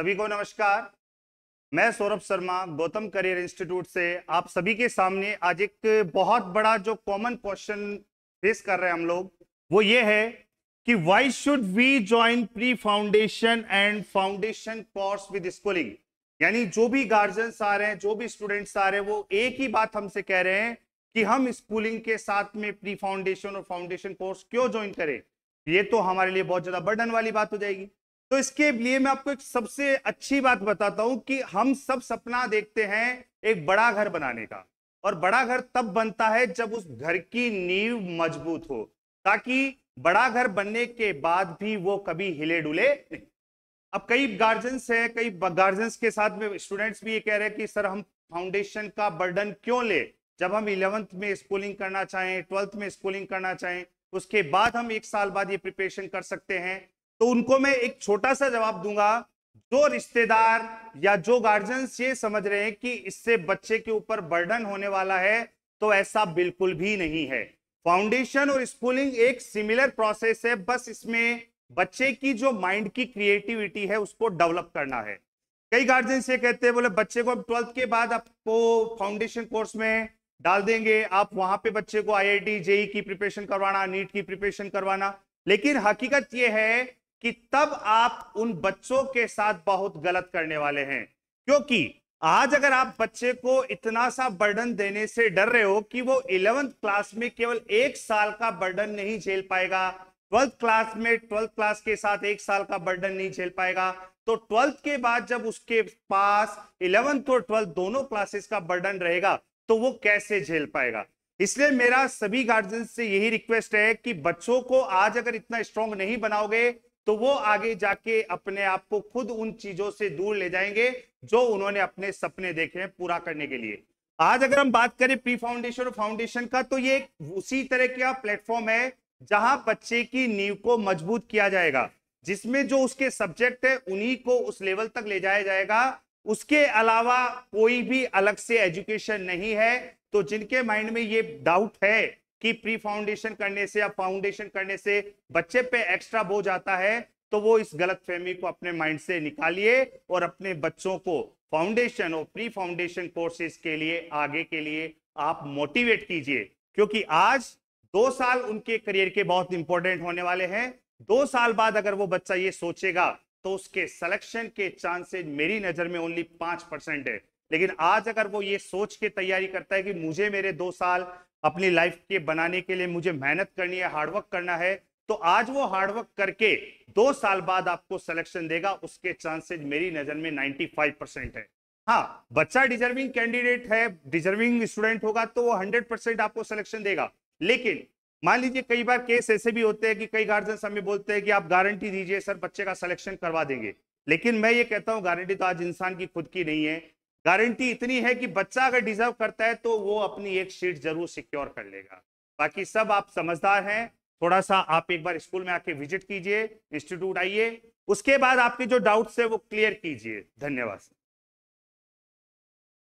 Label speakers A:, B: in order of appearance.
A: सभी को नमस्कार मैं सौरभ शर्मा गौतम करियर इंस्टीट्यूट से आप सभी के सामने आज एक बहुत बड़ा जो कॉमन क्वेश्चन फेस कर रहे हैं हम लोग वो ये है कि why should we join pre foundation and foundation course with schooling यानी जो भी गार्जियंस आ रहे हैं जो भी स्टूडेंट्स आ रहे हैं वो एक ही बात हमसे कह रहे हैं कि हम स्कूलिंग के साथ में प्री फाउंडेशन और फाउंडेशन कोर्स क्यों ज्वाइन करें ये तो हमारे लिए बहुत ज्यादा बर्डन वाली बात हो जाएगी तो इसके लिए मैं आपको एक सबसे अच्छी बात बताता हूं कि हम सब सपना देखते हैं एक बड़ा घर बनाने का और बड़ा घर तब बनता है जब उस घर की नींव मजबूत हो ताकि बड़ा घर बनने के बाद भी वो कभी हिले डुले नहीं अब कई गार्जियंस है कई गार्जियंस के साथ में स्टूडेंट्स भी ये कह रहे हैं कि सर हम फाउंडेशन का बर्डन क्यों ले जब हम इलेवंथ में स्कूलिंग करना चाहें ट्वेल्थ में स्कूलिंग करना चाहें उसके बाद हम एक साल बाद ये प्रिपरेशन कर सकते हैं तो उनको मैं एक छोटा सा जवाब दूंगा जो रिश्तेदार या जो गार्जियंस ये समझ रहे हैं कि इससे बच्चे के ऊपर बर्डन होने वाला है तो ऐसा बिल्कुल भी नहीं है फाउंडेशन और स्कूलिंग एक सिमिलर प्रोसेस है बस इसमें बच्चे की जो माइंड की क्रिएटिविटी है उसको डेवलप करना है कई गार्जियंस ये कहते हैं बोले बच्चे को ट्वेल्थ के बाद आपको फाउंडेशन कोर्स में डाल देंगे आप वहां पे बच्चे को आईआईटी जेई e की प्रिपरेशन करवाना नीट की प्रिपरेशन करवाना लेकिन हकीकत यह है कि तब आप उन बच्चों के साथ बहुत गलत करने वाले हैं क्योंकि आज अगर आप बच्चे को इतना सा बर्डन देने से डर रहे हो कि वो इलेवेंथ क्लास में केवल एक साल का बर्डन नहीं झेल पाएगा ट्वेल्थ क्लास में ट्वेल्थ क्लास के साथ एक साल का बर्डन नहीं झेल पाएगा तो ट्वेल्थ के बाद जब उसके पास इलेवेंथ और ट्वेल्थ दोनों क्लासेस का बर्डन रहेगा तो वो कैसे झेल पाएगा इसलिए मेरा सभी गार्जियन से यही रिक्वेस्ट है कि बच्चों को आज अगर इतना स्ट्रांग नहीं बनाओगे तो वो आगे जाके अपने आप को खुद उन चीजों से दूर ले जाएंगे जो उन्होंने अपने सपने देखे हैं पूरा करने के लिए आज अगर हम बात करें प्री फाउंडेशन और फाउंडेशन का तो ये उसी तरह का प्लेटफॉर्म है जहां बच्चे की नींव को मजबूत किया जाएगा जिसमें जो उसके सब्जेक्ट है उन्हीं को उस लेवल तक ले जाया जाएगा उसके अलावा कोई भी अलग से एजुकेशन नहीं है तो जिनके माइंड में ये डाउट है कि प्री फाउंडेशन करने से या फाउंडेशन करने से बच्चे पे एक्स्ट्रा बोझ आता है तो वो इस गलत फहमी को अपने माइंड से निकालिए और अपने बच्चों को फाउंडेशन और प्री फाउंडेशन कोर्सेज के लिए आगे के लिए आप मोटिवेट कीजिए क्योंकि आज दो साल उनके करियर के बहुत इंपॉर्टेंट होने वाले हैं दो साल बाद अगर वो बच्चा ये सोचेगा तो उसके सिलेक्शन के चांसेज मेरी नजर में ओनली पांच परसेंट है लेकिन आज अगर वो ये सोच के तैयारी करता है कि मुझे मेरे दो साल अपनी लाइफ के बनाने के लिए मुझे मेहनत करनी है हार्डवर्क करना है तो आज वो हार्डवर्क करके दो साल बाद आपको सिलेक्शन देगा उसके चांसेज मेरी नजर में 95 परसेंट है हाँ बच्चा डिजर्विंग कैंडिडेट है डिजर्विंग स्टूडेंट होगा तो वो 100 परसेंट आपको सिलेक्शन देगा लेकिन मान लीजिए कई बार केस ऐसे भी होते हैं कि कई गार्जियंस हमें बोलते हैं कि आप गारंटी दीजिए सर बच्चे का सिलेक्शन करवा देंगे लेकिन मैं ये कहता हूँ गारंटी तो आज इंसान की खुद की नहीं है गारंटी इतनी है कि बच्चा अगर डिजर्व करता है तो वो अपनी एक सीट जरूर सिक्योर कर लेगा बाकी सब आप समझदार हैं थोड़ा सा आप एक बार स्कूल में आके विजिट कीजिए इंस्टीट्यूट आइए उसके बाद आपके जो डाउट्स है वो क्लियर कीजिए धन्यवाद